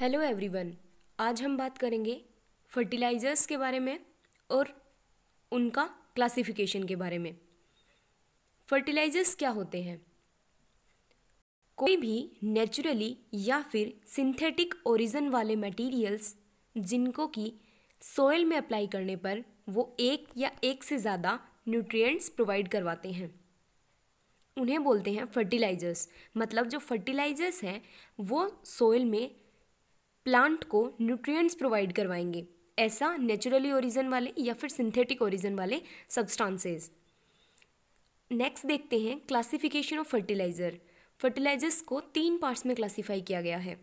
hello everyone आज हम बात करेंगे फर्टिलाइज़र्स के बारे में और उनका क्लासिफिकेशन के बारे में फर्टिलाइज़र्स क्या होते हैं कोई भी नेचुरली या फिर सिंथेटिक ओरिजन वाले मटेरियल्स जिनको कि सोयल में अप्लाई करने पर वो एक या एक से ज़्यादा न्यूट्रिएंट्स प्रोवाइड करवाते हैं उन्हें बोलते हैं फर्टिलाइज़र्स मतलब जो फर्टिलाइज़र्स हैं वो सोयल में प्लांट को न्यूट्रिएंट्स प्रोवाइड करवाएंगे ऐसा नेचुरली ओरिजन वाले या फिर सिंथेटिक ओरिजन वाले सब्सटेंसेस नेक्स्ट देखते हैं क्लासिफिकेशन ऑफ फर्टिलाइज़र फर्टिलाइजर्स को तीन पार्ट्स में क्लासिफाई किया गया है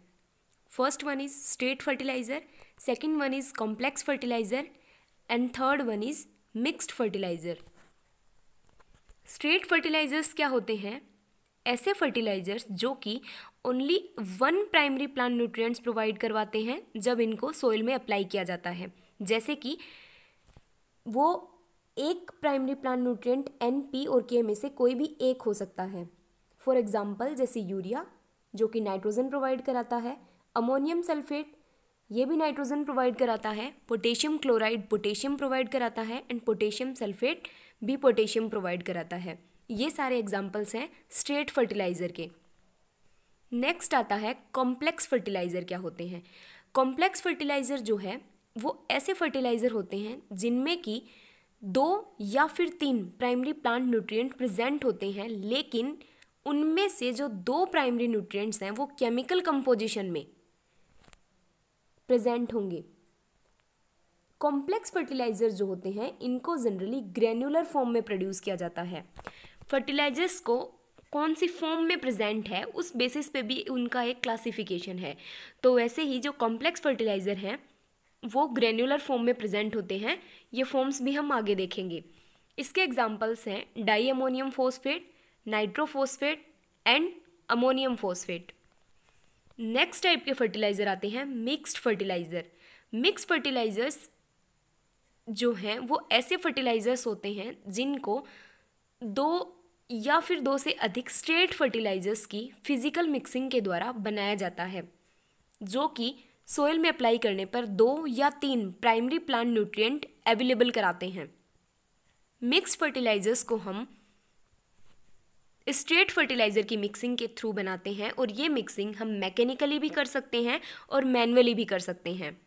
first one is straight fertiliser second one is complex fertiliser and third one is mixed fertiliser straight fertilisers क्या होते हैं ऐसे फर्टिलाइज़र्स जो कि only one primary plant nutrients provide करवाते हैं जब इनको सोइल में अप्लाई किया जाता है जैसे कि वो एक primary plant nutrient N P और के में से कोई भी एक हो सकता है फॉर एग्जाम्पल जैसे यूरिया जो कि नाइट्रोजन प्रोवाइड कराता है अमोनियम सल्फेट ये भी नाइट्रोजन प्रोवाइड कराता है पोटेशियम क्लोराइड पोटेशियम प्रोवाइड कराता है एंड पोटेशियम सल्फेट भी पोटेशियम प्रोवाइड कराता है ये सारे एग्जाम्पल्स हैं स्ट्रेट फर्टिलाइज़र के नेक्स्ट आता है कॉम्प्लेक्स फर्टिलाइज़र क्या होते हैं कॉम्प्लेक्स फर्टिलाइज़र जो है वो ऐसे फर्टिलाइज़र होते हैं जिनमें कि दो या फिर तीन प्राइमरी प्लांट न्यूट्रिएंट प्रेजेंट होते हैं लेकिन उनमें से जो दो प्राइमरी न्यूट्रिएंट्स हैं वो केमिकल कंपोजिशन में प्रेजेंट होंगे कॉम्प्लेक्स फर्टिलाइज़र जो होते हैं इनको जनरली ग्रेन्यूलर फॉर्म में प्रोड्यूस किया जाता है फर्टिलाइजर्स को कौन सी फॉर्म में प्रेजेंट है उस बेसिस पे भी उनका एक क्लासिफिकेशन है तो वैसे ही जो कॉम्प्लेक्स फर्टिलाइज़र हैं वो ग्रेन्यूलर फॉर्म में प्रेजेंट होते हैं ये फॉर्म्स भी हम आगे देखेंगे इसके एग्जाम्पल्स हैं di ammonium phosphate nitrophosphate and ammonium phosphate next type के फर्टिलाइज़र आते हैं मिक्स्ड फर्टिलाइज़र मिक्स फर्टिलाइज़र्स जो हैं वो ऐसे फर्टिलाइज़र्स होते हैं जिनको दो या फिर दो से अधिक स्ट्रेट फर्टिलाइजर्स की फिजिकल मिक्सिंग के द्वारा बनाया जाता है जो कि सोयल में अप्लाई करने पर दो या तीन प्राइमरी प्लांट न्यूट्रिएंट अवेलेबल कराते हैं मिक्स फर्टिलाइजर्स को हम स्ट्रेट फर्टिलाइज़र की मिक्सिंग के थ्रू बनाते हैं और ये मिक्सिंग हम मैकेनिकली भी कर सकते हैं और मैनुअली भी कर सकते हैं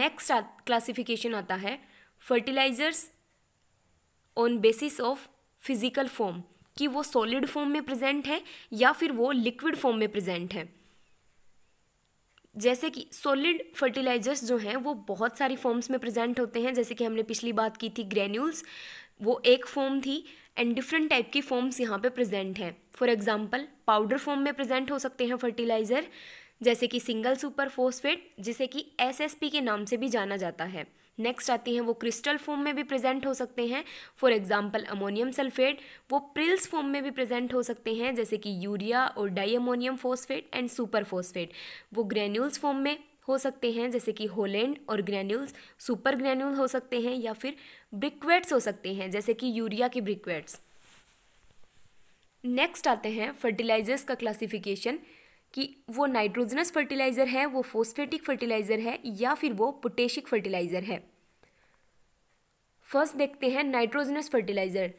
नेक्स्ट क्लासिफिकेशन आता है fertilizers on basis of physical form कि वो सॉलिड फॉर्म में प्रेजेंट है या फिर वो लिक्विड फॉर्म में प्रेजेंट है जैसे कि सॉलिड फर्टिलाइजर्स जो हैं वो बहुत सारी फॉर्म्स में प्रेजेंट होते हैं जैसे कि हमने पिछली बात की थी ग्रेन्यूल्स वो एक फॉर्म थी एंड डिफरेंट टाइप की फॉर्म्स यहाँ पे प्रेजेंट हैं फॉर एग्जांपल पाउडर फॉर्म में प्रेजेंट हो सकते हैं फर्टिलाइज़र जैसे कि सिंगल सुपर फोस्फेट जिसे कि एसएसपी के नाम से भी जाना जाता है नेक्स्ट आती हैं वो क्रिस्टल फॉर्म में भी प्रेजेंट हो सकते हैं फॉर एग्जांपल अमोनियम सल्फेट वो प्रिल्स फॉर्म में भी प्रेजेंट हो सकते हैं जैसे कि यूरिया और di ammonium and super phosphate वो ग्रेन्यूल्स फॉर्म में हो सकते हैं जैसे कि होलैंड और ग्रैन्यूल्स सुपर ग्रैन्यूल हो सकते हैं या फिर ब्रिक्वेट्स हो सकते हैं जैसे कि यूरिया के ब्रिक्वेट्स नेक्स्ट आते हैं फर्टिलाइजर्स का क्लासिफिकेशन कि वो नाइट्रोजनस फर्टिलाइज़र है वो फोस्फेटिक फर्टिलाइज़र है या फिर वो पोटेशिक फर्टिलाइज़र है फर्स्ट देखते हैं नाइट्रोजनस फर्टिलाइज़र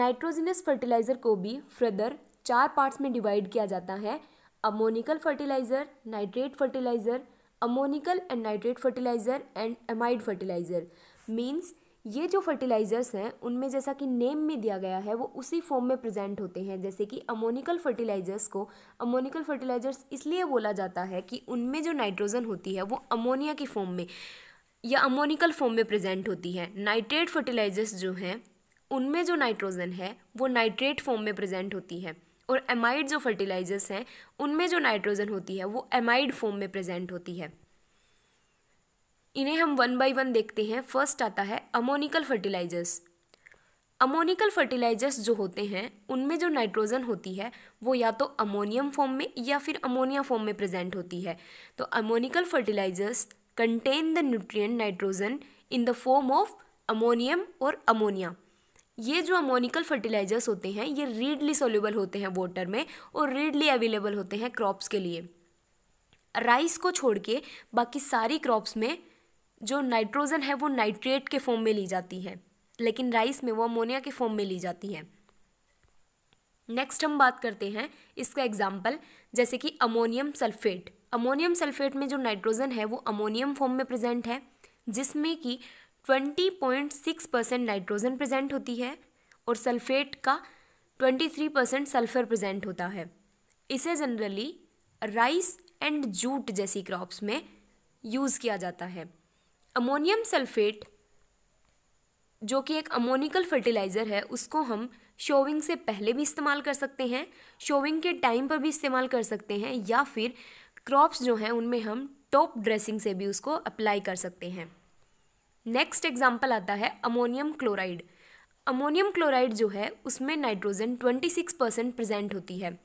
नाइट्रोजनस फर्टिलाइज़र को भी फर्दर चार पार्ट्स में डिवाइड किया जाता है ammoniacal fertilizer nitrate fertilizer ammoniacal and nitrate fertilizer and amide fertilizer means ये जो फर्टिलाइज़र्स हैं उनमें जैसा कि नेम में दिया गया है वो उसी फॉर्म में प्रेजेंट होते हैं जैसे कि अमोनिकल फर्टिलाइज़र्स को अमोनिकल फर्टिलाइज़र्स इसलिए बोला जाता है कि उनमें जो नाइट्रोजन होती है वो अमोनिया की फॉर्म में या अमोनिकल फॉर्म में प्रेजेंट होती है नाइट्रेट फर्टिलाइज़र्स जो हैं उनमें जो नाइट्रोजन है वो नाइट्रेट फॉर्म में प्रेजेंट होती है और एमाइड जो फर्टिलाइज़र्स हैं उनमें जो नाइट्रोजन होती है वो एमाइड फॉर्म में प्रेजेंट होती है इन्हें हम वन बाय वन देखते हैं फर्स्ट आता है अमोनिकल फर्टिलाइजर्स अमोनिकल फर्टिलाइजर्स जो होते हैं उनमें जो नाइट्रोजन होती है वो या तो अमोनियम फॉर्म में या फिर अमोनिया फॉर्म में प्रेजेंट होती है तो ammoniacal fertilizers contain the nutrient nitrogen in the form of ammonium और अमोनिया ये जो अमोनिकल फर्टिलाइजर्स होते हैं ये रीडली सोल्यूबल होते हैं वाटर में और रीडली अवेलेबल होते हैं क्रॉप्स के लिए राइस को छोड़ के बाकी सारी क्रॉप्स में जो नाइट्रोजन है वो नाइट्रेट के फॉर्म में ली जाती है लेकिन राइस में वो अमोनिया के फॉर्म में ली जाती है नेक्स्ट हम बात करते हैं इसका एग्जाम्पल जैसे कि अमोनियम सल्फेट अमोनियम सल्फेट में जो नाइट्रोजन है वो अमोनियम फॉर्म में प्रेजेंट है जिसमें कि 20.6 परसेंट नाइट्रोजन प्रेजेंट होती है और सल्फेट का 23 परसेंट सल्फर प्रेजेंट होता है इसे जनरली राइस एंड जूट जैसी क्रॉप्स में यूज़ किया जाता है अमोनियम सल्फेट जो कि एक अमोनिकल फर्टिलाइज़र है उसको हम शोविंग से पहले भी इस्तेमाल कर सकते हैं शोविंग के टाइम पर भी इस्तेमाल कर सकते हैं या फिर क्रॉप्स जो हैं उनमें हम टॉप ड्रेसिंग से भी उसको अप्लाई कर सकते हैं नेक्स्ट एग्जाम्पल आता है अमोनियम क्लोराइड अमोनियम क्लोराइड जो है उसमें नाइट्रोजन 26 परसेंट प्रजेंट होती है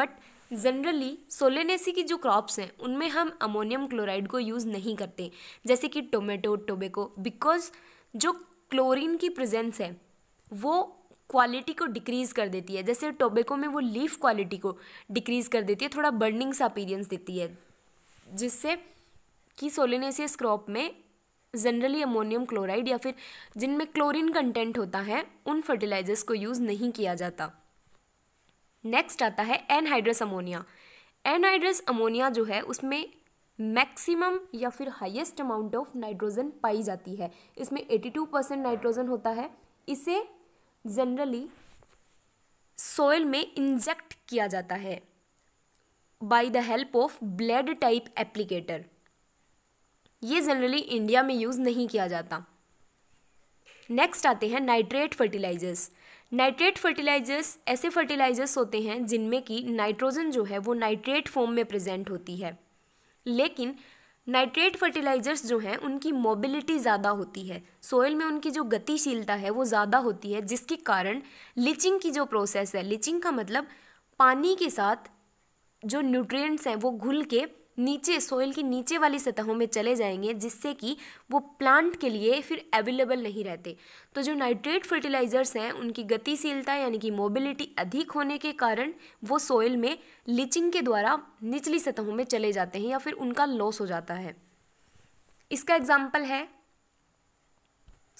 बट जनरली सोलेनेसी की जो क्रॉप्स हैं उनमें हम अमोनियम क्लोराइड को यूज़ नहीं करते जैसे कि टोमेटो टोबेको बिकॉज जो क्लोरीन की प्रेजेंस है वो क्वालिटी को डिक्रीज़ कर देती है जैसे टोबेको में वो लीफ क्वालिटी को डिक्रीज़ कर देती है थोड़ा बर्निंग सा अपीरियंस देती है जिससे कि सोलेनेसियस क्रॉप में जनरली अमोनियम क्लोराइड या फिर जिनमें क्लोरीन कंटेंट होता है उन फर्टिलाइजर्स को यूज़ नहीं किया जाता नेक्स्ट आता है एनहाइड्रस अमोनिया एनहाइड्रस अमोनिया जो है उसमें मैक्सिमम या फिर हाईएस्ट अमाउंट ऑफ नाइट्रोजन पाई जाती है इसमें 82 परसेंट नाइट्रोजन होता है इसे जनरली सोयल में इंजेक्ट किया जाता है by the help of blade type applicator ये जनरली इंडिया में यूज़ नहीं किया जाता नेक्स्ट आते हैं नाइट्रेट फर्टिलाइजर्स नाइट्रेट फर्टिलाइजर्स ऐसे फर्टिलाइजर्स होते हैं जिनमें कि नाइट्रोजन जो है वो नाइट्रेट फॉर्म में प्रेजेंट होती है लेकिन नाइट्रेट फर्टिलाइजर्स जो हैं उनकी मोबिलिटी ज़्यादा होती है सोयल में उनकी जो गतिशीलता है वो ज़्यादा होती है जिसके कारण लिचिंग की जो प्रोसेस है लिचिंग का मतलब पानी के साथ जो न्यूट्रिएंट्स हैं वो घुल के नीचे सोइल की नीचे वाली सतहों में चले जाएंगे जिससे कि वो प्लांट के लिए फिर अवेलेबल नहीं रहते तो जो नाइट्रेट फर्टिलाइज़र्स हैं उनकी गतिशीलता यानी कि मोबिलिटी अधिक होने के कारण वो सोइल में लीचिंग के द्वारा निचली सतहों में चले जाते हैं या फिर उनका लॉस हो जाता है इसका एग्जाम्पल है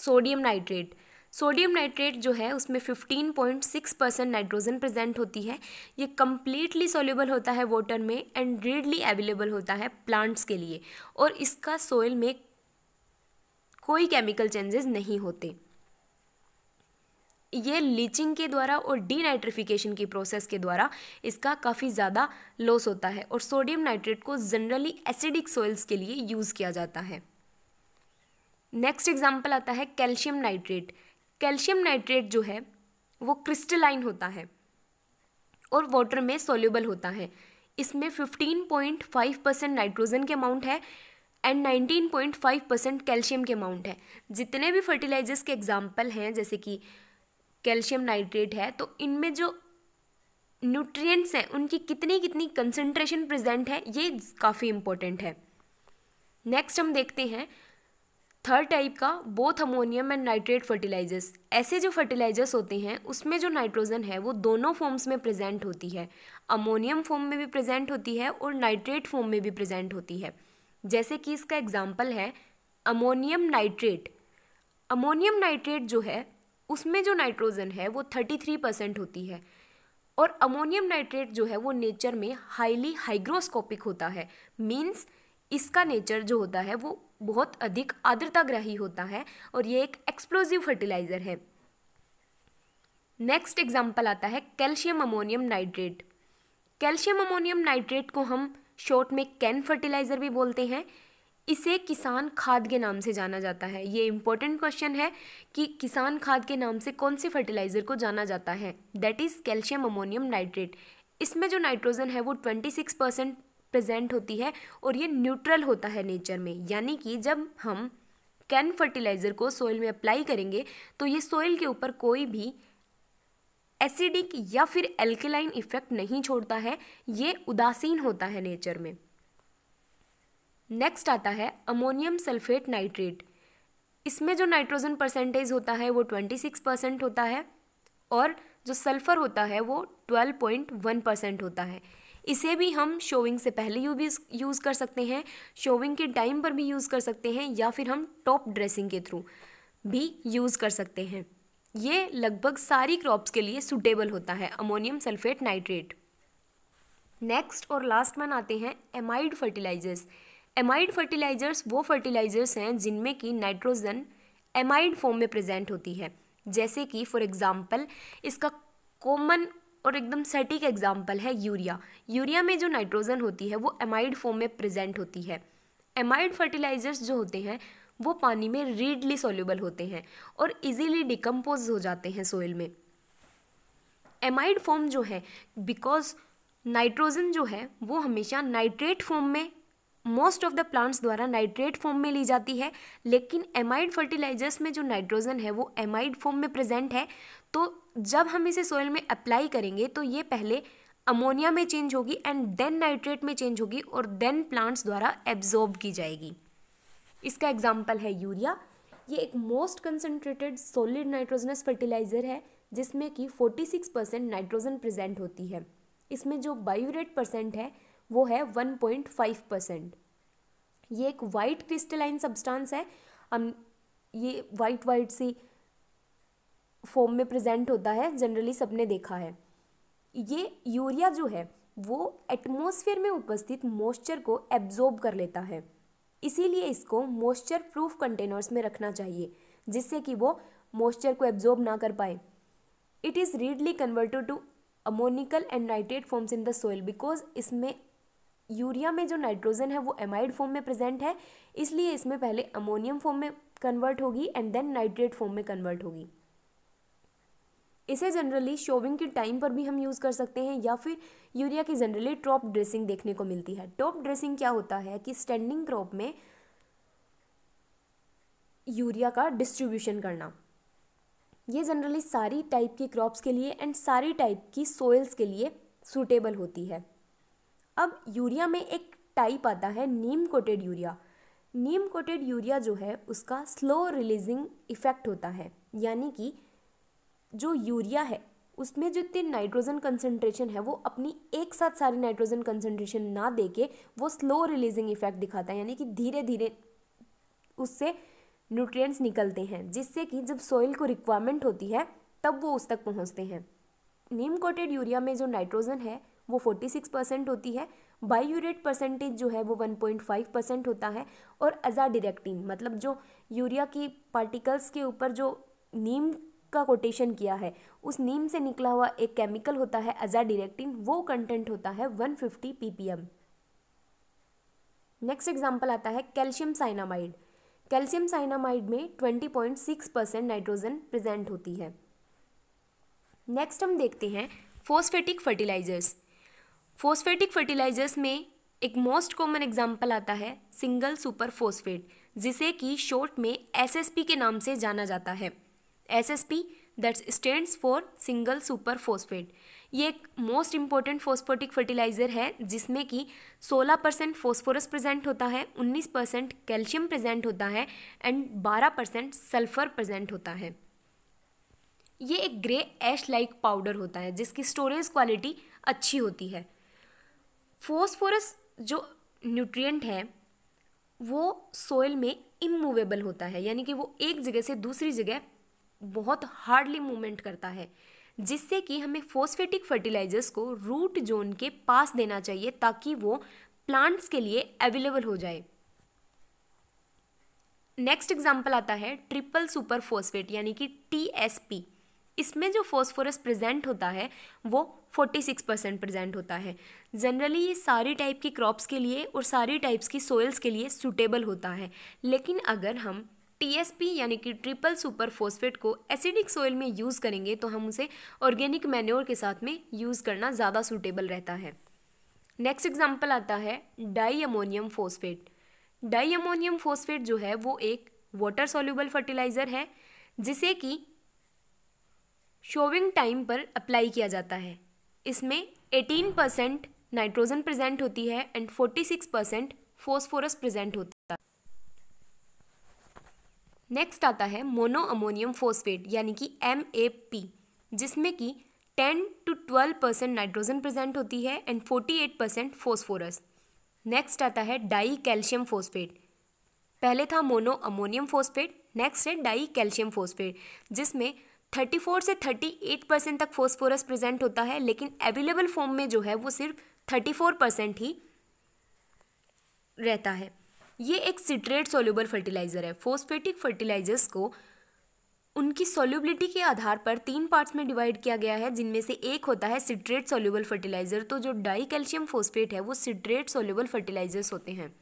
सोडियम नाइट्रेट सोडियम नाइट्रेट जो है उसमें 15.6 परसेंट नाइट्रोजन प्रेजेंट होती है ये कम्प्लीटली सोल्यूबल होता है वाटर में एंड रेडली अवेलेबल होता है प्लांट्स के लिए और इसका सोयल में कोई केमिकल चेंजेस नहीं होते ये लीचिंग के द्वारा और डीनाइट्रिफिकेशन की प्रोसेस के द्वारा इसका काफ़ी ज़्यादा लॉस होता है और सोडियम नाइट्रेट को जनरली एसिडिक सोइल्स के लिए यूज़ किया जाता है नेक्स्ट एग्जाम्पल आता है कैल्शियम नाइट्रेट कैल्शियम नाइट्रेट जो है वो क्रिस्टलाइन होता है और वाटर में सोल्यूबल होता है इसमें 15.5 परसेंट नाइट्रोजन के अमाउंट है एंड 19.5 परसेंट कैल्शियम के अमाउंट है जितने भी फर्टिलाइजर्स के एग्जाम्पल हैं जैसे कि कैल्शियम नाइट्रेट है तो इनमें जो न्यूट्रिएंट्स हैं उनकी कितनी कितनी कंसनट्रेशन प्रेजेंट है ये काफ़ी इम्पोर्टेंट है नेक्स्ट हम देखते हैं थर्ड टाइप का both ammonium and nitrate fertilizers ऐसे जो फर्टिलाइजर्स होते हैं उसमें जो नाइट्रोजन है वो दोनों फॉर्म्स में प्रेजेंट होती है अमोनियम फॉर्म में भी प्रेजेंट होती है और नाइट्रेट फॉर्म में भी प्रेजेंट होती है जैसे कि इसका एग्जाम्पल है अमोनियम नाइट्रेट अमोनियम नाइट्रेट जो है उसमें जो नाइट्रोजन है वो थर्टी थ्री परसेंट होती है और अमोनियम नाइट्रेट जो है वो नेचर में हाईली हाइग्रोस्कोपिक होता है मीन्स इसका नेचर जो होता है वो बहुत अधिक आर्द्रताग्रही होता है और ये एक एक्सप्लोजिव फर्टिलाइज़र है नेक्स्ट एग्जाम्पल आता है calcium ammonium nitrate calcium ammonium nitrate को हम शॉर्ट में कैन फर्टिलाइज़र भी बोलते हैं इसे किसान खाद के नाम से जाना जाता है ये इंपॉर्टेंट क्वेश्चन है कि किसान खाद के नाम से कौन से फर्टिलाइज़र को जाना जाता है that is calcium ammonium nitrate इसमें जो नाइट्रोजन है वो ट्वेंटी सिक्स परसेंट प्रेजेंट होती है और ये न्यूट्रल होता है नेचर में यानी कि जब हम कैन फर्टिलाइज़र को सोइल में अप्लाई करेंगे तो ये सोइल के ऊपर कोई भी एसिडिक या फिर एल्केलाइन इफेक्ट नहीं छोड़ता है ये उदासीन होता है नेचर में नेक्स्ट आता है अमोनियम सल्फेट नाइट्रेट इसमें जो नाइट्रोजन परसेंटेज होता है वो ट्वेंटी सिक्स परसेंट होता है और जो सल्फ़र होता है वो ट्वेल्व पॉइंट वन परसेंट होता है इसे भी हम शोविंग से पहले यूज़ कर सकते हैं शोविंग के टाइम पर भी यूज़ कर सकते हैं या फिर हम टॉप ड्रेसिंग के थ्रू भी यूज़ कर सकते हैं ये लगभग सारी क्रॉप्स के लिए सुटेबल होता है अमोनियम सल्फेट नाइट्रेट नेक्स्ट और लास्ट मन आते हैं एमाइड फर्टिलाइजर्स एमाइड फर्टिलाइजर्स वो फर्टिलाइजर्स हैं जिनमें कि नाइट्रोजन एमाइड फॉर्म में प्रेजेंट होती है जैसे कि फॉर एग्ज़ाम्पल इसका कॉमन और एकदम सेटिक एग्जाम्पल है यूरिया यूरिया में जो नाइट्रोजन होती है वो एमाइड फॉर्म में प्रेजेंट होती है एमाइड फर्टिलाइजर्स जो होते हैं वो पानी में रीडली सोल्यूबल होते हैं और इजीली डिकम्पोज हो जाते हैं सोइल में एमाइड फॉर्म जो है बिकॉज नाइट्रोजन जो है वो हमेशा नाइट्रेट फॉर्म में मोस्ट ऑफ द प्लांट्स द्वारा नाइट्रेट फॉर्म में ली जाती है लेकिन एमाइड फर्टिलाइजर्स में जो नाइट्रोजन है वो एमाइड फॉर्म में प्रेजेंट है तो जब हम इसे सोयल में अप्लाई करेंगे तो ये पहले अमोनिया में चेंज होगी एंड देन नाइट्रेट में चेंज होगी और देन प्लांट्स द्वारा एब्जॉर्ब की जाएगी इसका एग्जाम्पल है यूरिया ये एक most concentrated solid nitrogenous fertilizer है जिसमें कि 46 परसेंट नाइट्रोजन प्रेजेंट होती है इसमें जो बायोरेट परसेंट है वो है 1.5 परसेंट ये एक वाइट क्रिस्टलाइन सब्सटेंस है हम ये वाइट वाइट सी फॉर्म में प्रेजेंट होता है जनरली सबने देखा है ये यूरिया जो है वो एटमोसफियर में उपस्थित मॉइस्चर को एब्जॉर्ब कर लेता है इसीलिए इसको मॉइस्चर प्रूफ कंटेनर्स में रखना चाहिए जिससे कि वो मॉइस्चर को एब्जॉर्ब ना कर पाए it is readily converted to ammoniacal and nitrate forms in the soil because इसमें यूरिया में जो नाइट्रोजन है वो एमाइड फॉर्म में प्रेजेंट है इसलिए इसमें पहले अमोनियम फॉर्म में कन्वर्ट होगी एंड देन नाइट्रेट फॉर्म में कन्वर्ट होगी इसे जनरली शोविंग के टाइम पर भी हम यूज़ कर सकते हैं या फिर यूरिया की जनरली टॉप ड्रेसिंग देखने को मिलती है टॉप ड्रेसिंग क्या होता है कि स्टैंडिंग क्रॉप में यूरिया का डिस्ट्रीब्यूशन करना ये जनरली सारी टाइप की क्रॉप्स के लिए एंड सारी टाइप की सोइल्स के लिए सूटेबल होती है अब यूरिया में एक टाइप आता है neem coated urea neem coated urea जो है उसका स्लो रिलीजिंग इफेक्ट होता है यानी कि जो यूरिया है उसमें जितनी नाइट्रोजन कंसनट्रेशन है वो अपनी एक साथ सारी नाइट्रोजन कंसनट्रेशन ना दे के वो स्लो रिलीजिंग इफेक्ट दिखाता है यानी कि धीरे धीरे उससे न्यूट्रिएंट्स निकलते हैं जिससे कि जब सॉइल को रिक्वायरमेंट होती है तब वो उस तक पहुंचते हैं नीम कोटेड यूरिया में जो नाइट्रोजन है वो फोर्टी सिक्स परसेंट होती है बाई यूरेट परसेंटेज जो है वो वन पॉइंट फाइव परसेंट होता है और अजा डिरेक्टिन मतलब जो यूरिया की पार्टिकल्स के ऊपर जो नीम का कोटेशन किया है उस नीम से निकला हुआ एक केमिकल होता है डिरेक्टिन वो कंटेंट होता है 150 पीपीएम नेक्स्ट एग्जाम्पल आता है कैल्शियम साइनामाइड कैल्शियम साइनामाइड में 20.6 परसेंट नाइट्रोजन प्रेजेंट होती है नेक्स्ट हम देखते हैं फोस्फेटिक फर्टिलाइजर्स फोस्फेटिक फर्टिलाइजर्स में एक मोस्ट कॉमन एग्जाम्पल आता है सिंगल सुपर फोस्फेट जिसे कि शॉर्ट में एसएसपी के नाम से जाना जाता है S S P that's stands for single super phosphate ये एक मोस्ट इम्पॉर्टेंट फोस्फोटिक फर्टिलाइज़र है जिसमें कि 16 परसेंट फोस्फोरस प्रेजेंट होता है 19 परसेंट कैल्शियम प्रेजेंट होता है एंड 12 परसेंट सल्फर प्रेजेंट होता है ये एक ग्रे एश लाइक पाउडर होता है जिसकी स्टोरेज क्वालिटी अच्छी होती है फोस्फोरस जो न्यूट्रिएंट है वो सोयल में इमूवेबल होता है यानी कि वो एक जगह से दूसरी जगह बहुत हार्डली मूवमेंट करता है जिससे कि हमें फोस्फेटिक फर्टिलाइजर्स को रूट जोन के पास देना चाहिए ताकि वो प्लांट्स के लिए अवेलेबल हो जाए नेक्स्ट एग्जाम्पल आता है ट्रिपल सुपर फोस्फेट यानी कि टी इसमें जो फॉस्फोरस प्रेजेंट होता है वो 46 परसेंट प्रेजेंट होता है जनरली ये सारी टाइप की क्रॉप्स के लिए और सारी टाइप्स की सोयल्स के लिए सूटेबल होता है लेकिन अगर हम टीएसपी यानी कि ट्रिपल सुपर फोस्फेट को एसिडिक सोइल में यूज़ करेंगे तो हम उसे ऑर्गेनिक मैन्योर के साथ में यूज़ करना ज़्यादा सूटेबल रहता है नेक्स्ट एग्जाम्पल आता है di ammonium phosphate di ammonium phosphate जो है वो एक वाटर सोल्यूबल फर्टिलाइज़र है जिसे कि शोविंग टाइम पर अप्लाई किया जाता है इसमें एटीन परसेंट नाइट्रोजन प्रेजेंट होती है and six percent phosphorus present होता है नेक्स्ट आता है मोनो अमोनियम फोस्फेट यानी कि एम ए पी जिसमें कि ten to twelve percent nitrogen present होती है and forty eight percent phosphorus next आता है डाई कैल्शियम फोस्फेट पहले था मोनो अमोनियम फोस्फेट नेक्स्ट है डाई कैल्शियम फोस्फेट जिसमें थर्टी फोर से थर्टी एट परसेंट तक फोस्फोरस प्रेजेंट होता है लेकिन अवेलेबल फॉर्म में जो है वो सिर्फ थर्टी फोर परसेंट ही रहता है ये एक सिट्रेट सोल्यूबल फर्टिलाइज़र है फोस्फेटिक फर्टिलाइजर्स को उनकी सोल्यूबिलिटी के आधार पर तीन पार्ट्स में डिवाइड किया गया है जिनमें से एक होता है सिट्रेट सोल्यूबल फर्टिलाइज़र तो जो डाई कैल्शियम फोस्फेट है वो सिट्रेट सोल्यूबल फर्टिलाइजर्स होते हैं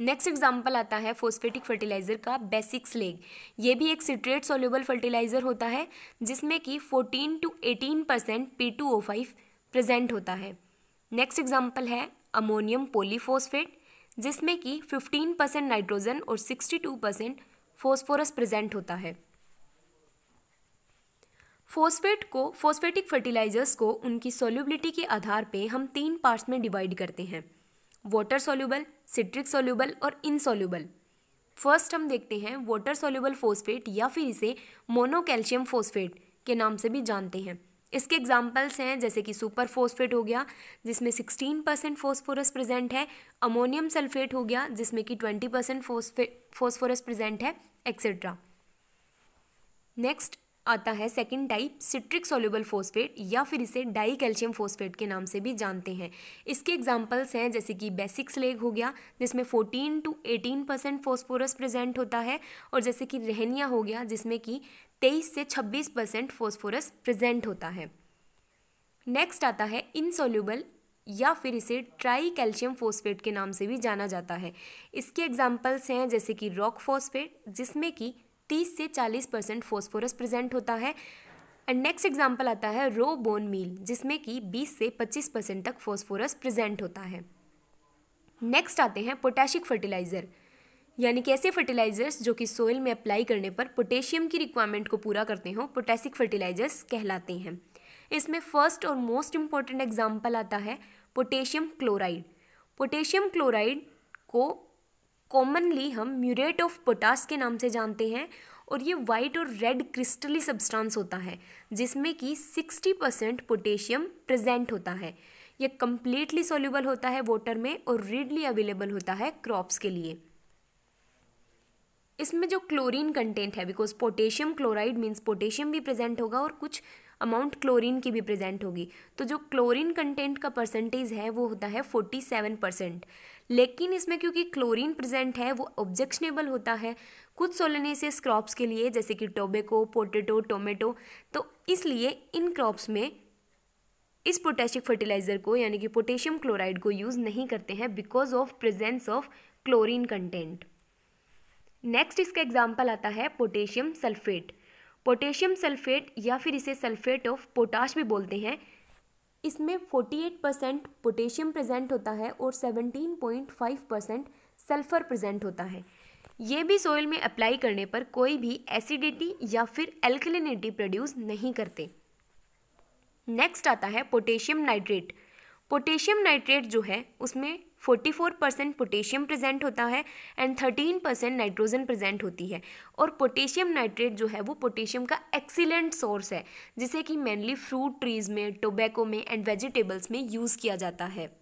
नेक्स्ट एग्जाम्पल आता है फोस्फेटिक फर्टिलाइज़र का बेसिक स्लेग ये भी एक सिट्रेट सोल्यूबल फर्टिलाइज़र होता है जिसमें कि 14 to 18 percent P two O five present होता है नेक्स्ट एग्जाम्पल है अमोनियम पोलीफोस्फेट जिसमें कि 15 परसेंट नाइट्रोजन और 62 परसेंट फॉस्फोरस प्रेजेंट होता है फॉस्फेट को फॉस्फेटिक फर्टिलाइजर्स को उनकी सोल्यूबिलिटी के आधार पे हम तीन पार्ट्स में डिवाइड करते हैं वाटर सोल्यूबल सिट्रिक सोल्यूबल और इनसोल्यूबल फर्स्ट हम देखते हैं वाटर सोल्यूबल फॉस्फेट या फिर इसे मोनोकैल्शियम फॉस्फेट के नाम से भी जानते हैं इसके एग्जाम्पल्स हैं जैसे कि सुपर फोस्फेट हो गया जिसमें सिक्सटीन परसेंट फोस्फोरस प्रेजेंट है अमोनियम सल्फेट हो गया जिसमें कि ट्वेंटी परसेंट फोस्फे फोस्फोरस प्रेजेंट है एक्सेट्रा नेक्स्ट आता है second type citric soluble phosphate या फिर इसे डाई कैल्शियम फोस्फेट के नाम से भी जानते हैं इसके एग्जाम्पल्स हैं जैसे कि बेसिक स्लेग हो गया जिसमें 14 टू 18 परसेंट फोस्फोरस प्रेजेंट होता है और जैसे कि रहनिया हो गया जिसमें कि तेईस से छब्बीस परसेंट फॉस्फोरस प्रेजेंट होता है नेक्स्ट आता है इनसोल्यूबल या फिर इसे ट्राई कैल्शियम फोस्फेट के नाम से भी जाना जाता है इसके एग्जाम्पल्स हैं जैसे कि रॉक फॉस्फेट जिसमें कि 30 से 40 परसेंट फॉस्फोरस प्रेजेंट होता है एंड नेक्स्ट एग्जाम्पल आता है रो बोन मील जिसमें कि 20 से 25 परसेंट तक फॉस्फोरस प्रेजेंट होता है नेक्स्ट आते हैं पोटैशिक फर्टिलाइज़र यानी कि ऐसे फर्टिलाइजर्स जो कि सोयल में अप्लाई करने पर पोटेशियम की रिक्वायरमेंट को पूरा करते हों पोटेसिक फर्टिलाइजर्स कहलाते हैं इसमें फर्स्ट और मोस्ट इम्पॉर्टेंट एग्जाम्पल आता है पोटेशियम क्लोराइड पोटेशियम क्लोराइड को कॉमनली हम म्यूरेट ऑफ पोटास के नाम से जानते हैं और ये वाइट और रेड क्रिस्टली सब्सटेंस होता है जिसमें कि 60 परसेंट पोटेशियम प्रेजेंट होता है ये कम्प्लीटली सोल्यूबल होता है वाटर में और रीडली अवेलेबल होता है क्रॉप्स के लिए इसमें जो क्लोरीन कंटेंट है because potassium chloride means potassium भी प्रेजेंट होगा और कुछ अमाउंट क्लोरीन की भी प्रेजेंट होगी तो जो क्लोरीन कंटेंट का परसेंटेज है वो होता है फोर्टी सेवन परसेंट लेकिन इसमें क्योंकि क्लोरीन प्रेजेंट है वो ऑब्जेक्शनेबल होता है कुछ सोलनेसियस क्रॉप्स के लिए जैसे कि टोबेको पोटेटो टोमेटो तो इसलिए इन क्रॉप्स में इस पोटेशिक फर्टिलाइज़र को यानी कि पोटेशियम क्लोराइड को यूज़ नहीं करते हैं because of presence of chlorine content next इसका एग्जाम्पल आता है पोटेशियम सल्फेट पोटेशियम सल्फेट या फिर इसे सल्फेट ऑफ पोटाश भी बोलते हैं इसमें 48 परसेंट पोटेशियम प्रेजेंट होता है और 17.5 परसेंट सल्फर प्रेजेंट होता है ये भी सोइल में अप्लाई करने पर कोई भी एसिडिटी या फिर एल्कलिनिटी प्रोड्यूस नहीं करते नेक्स्ट आता है पोटेशियम नाइट्रेट पोटेशियम नाइट्रेट जो है उसमें 44 परसेंट पोटेशियम प्रेजेंट होता है एंड 13 परसेंट नाइट्रोजन प्रेजेंट होती है और पोटेशियम नाइट्रेट जो है वो पोटेशियम का एक्सीलेंट सोर्स है जिसे कि मेनली फ्रूट ट्रीज़ में टोबैको में एंड वेजिटेबल्स में यूज़ किया जाता है